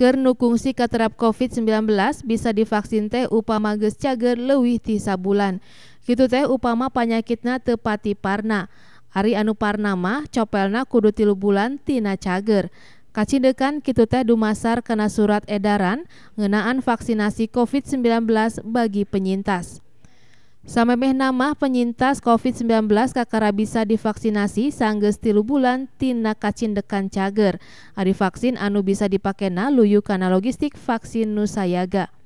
keur si katerap COVID-19 bisa divaksin teh upama geus cager leuwih ti sabulan. Kitu teh upama panyakitna tepati parna. Ari anu parna mah copelna kudu tilu bulan tina cager. Kacindekan kitu teh dumasar kena surat edaran ngenaan vaksinasi COVID-19 bagi penyintas meh nama penyintas COVID-19 kakara bisa divaksinasi sanggeus setilu bulan tina kacindekan cager. Ari vaksin anu bisa dipakena luyu kana logistik vaksin Nusayaga.